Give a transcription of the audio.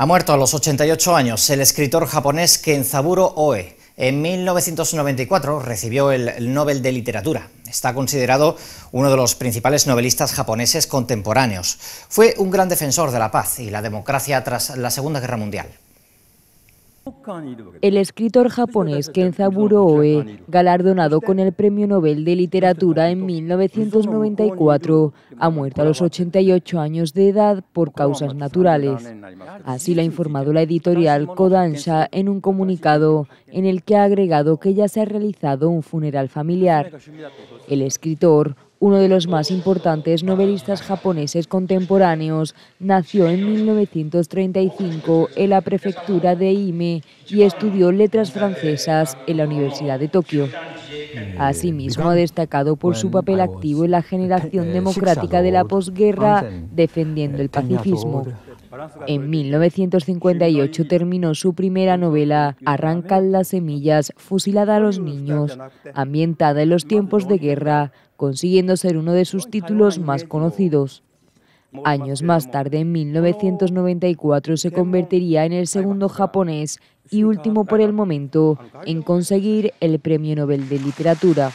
Ha muerto a los 88 años el escritor japonés Kenzaburo Oe. En 1994 recibió el Nobel de Literatura. Está considerado uno de los principales novelistas japoneses contemporáneos. Fue un gran defensor de la paz y la democracia tras la Segunda Guerra Mundial. El escritor japonés Kenzaburo Oe, galardonado con el Premio Nobel de Literatura en 1994, ha muerto a los 88 años de edad por causas naturales. Así lo ha informado la editorial Kodansha en un comunicado en el que ha agregado que ya se ha realizado un funeral familiar. El escritor uno de los más importantes novelistas japoneses contemporáneos nació en 1935 en la prefectura de Ime y estudió letras francesas en la Universidad de Tokio. Eh, Asimismo, ha destacado por su papel activo en la generación democrática de la posguerra, defendiendo el pacifismo. En 1958 terminó su primera novela, Arrancan las semillas, fusilada a los niños, ambientada en los tiempos de guerra, consiguiendo ser uno de sus títulos más conocidos. Años más tarde, en 1994, se convertiría en el segundo japonés y último por el momento en conseguir el Premio Nobel de Literatura.